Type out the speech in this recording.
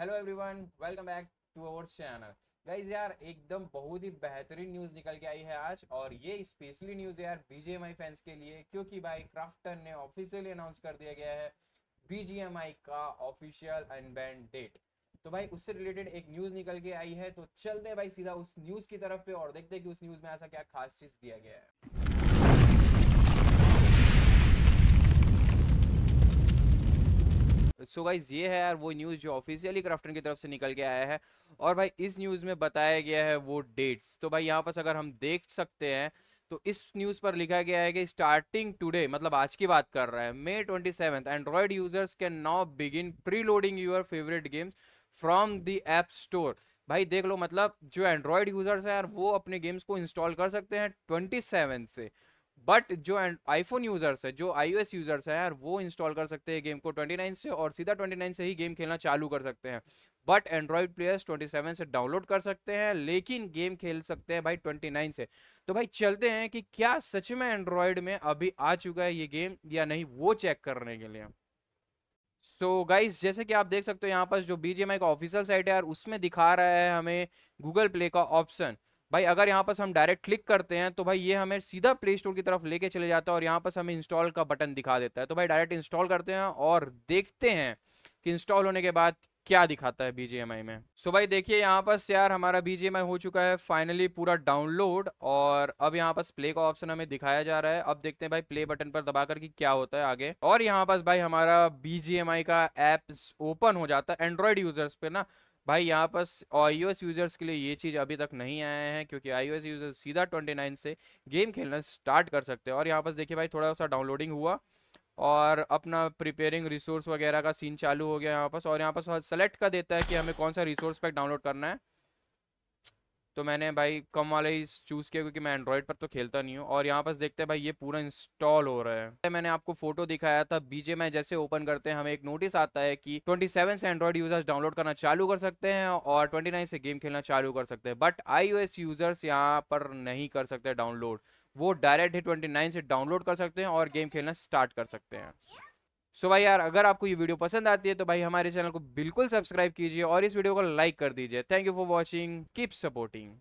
hello everyone welcome back to our channel guys यार एकदम बहुत ही बेहतरीन न्यूज़ निकल के आई है आज और ये स्पेशली न्यूज़ है यार बीजेएमआई फैंस के लिए क्योंकि भाई क्राफ्टन ने ऑफिशियली अनाउंस कर दिया गया है बीजीएमआई का ऑफिशियल अनबैंड डेट तो भाई उससे रिलेटेड एक न्यूज़ निकल के आई है तो चलते भाई सीधा उस न्यूज़ की तरफ पे और देखते हैं कि उस न्यूज़ में ऐसा क्या खास चीज़ दिया गया है सो गाइज ये है यार वो न्यूज़ जो ऑफिशियली क्राफ्टन की तरफ से निकल के आया है और भाई इस न्यूज़ में बताया गया है वो डेट्स तो भाई यहाँ पर अगर हम देख सकते हैं तो इस न्यूज़ पर लिखा गया है कि स्टार्टिंग टुडे मतलब आज की बात कर रहा है May twenty seven Android users can now begin preloading your favourite games from the app store भाई देख लो मतलब जो एंड्रॉयड यूजर्स हैं यार वो अपने गेम्स को इंस्टॉल कर सकते हैं ट्वेंटी सेवन से बट जो आईफोन यूज़र्स है जो आई यूज़र्स है यार वो इंस्टॉल कर सकते हैं गेम को 29 से और सीधा 29 से ही गेम खेलना चालू कर सकते हैं बट एंड्रॉयड प्लेयर्स 27 से डाउनलोड कर सकते हैं लेकिन गेम खेल सकते हैं भाई 29 से तो भाई चलते हैं कि क्या सच में एंड्रॉयड में अभी आ चुका है ये गेम या नहीं वो चेक करने के लिए सो so गाइस जैसे कि आप देख सकते हो यहाँ पर जो बी का ऑफिशियल साइट है यार उसमें दिखा रहा है हमें गूगल प्ले का ऑप्शन भाई अगर यहाँ पर हम डायरेक्ट क्लिक करते हैं तो भाई ये हमें सीधा प्ले स्टोर की तरफ लेके चले जाता है और यहाँ पर हमें इंस्टॉल का बटन दिखा देता है तो भाई डायरेक्ट इंस्टॉल करते हैं और देखते हैं कि इंस्टॉल होने के बाद क्या दिखाता है बीजेएमआई में सो so भाई देखिए यहाँ पर यार हमारा बीजेएमआई हो चुका है फाइनली पूरा डाउनलोड और अब यहाँ पर प्ले का ऑप्शन हमें दिखाया जा रहा है अब देखते हैं भाई प्ले बटन पर दबा कर कि क्या होता है आगे और यहाँ पर भाई हमारा बीजेएमआई का एप्स ओपन हो जाता है एंड्रॉयड यूजर्स पे ना भाई यहाँ पर आई यूज़र्स के लिए ये चीज़ अभी तक नहीं आया है क्योंकि आई यूजर्स सीधा 29 से गेम खेलना स्टार्ट कर सकते हैं और यहाँ पर देखिए भाई थोड़ा सा डाउनलोडिंग हुआ और अपना प्रिपेयरिंग रिसोर्स वगैरह का सीन चालू हो गया यहाँ पर और यहाँ पर सेलेक्ट कर देता है कि हमें कौन सा रिसोर्स पैक डाउनलोड करना है तो मैंने भाई कम वाला ही चूज़ किया क्योंकि मैं एंड्रॉयड पर तो खेलता नहीं हूँ और यहाँ पर देखते हैं भाई ये पूरा इंस्टॉल हो रहा है तो मैंने आपको फोटो दिखाया था बीजे में जैसे ओपन करते हैं हमें एक नोटिस आता है कि 27 से एंड्रॉयड यूजर्स डाउनलोड करना चालू कर सकते हैं और 29 से गेम खेलना चालू कर सकते हैं बट आई यूजर्स यहाँ पर नहीं कर सकते डाउनलोड वो डायरेक्ट ही ट्वेंटी से डाउनलोड कर सकते हैं और गेम खेलना स्टार्ट कर सकते हैं सो भाई यार अगर आपको ये वीडियो पसंद आती है तो भाई हमारे चैनल को बिल्कुल सब्सक्राइब कीजिए और इस वीडियो को लाइक कर दीजिए thank you for watching keep supporting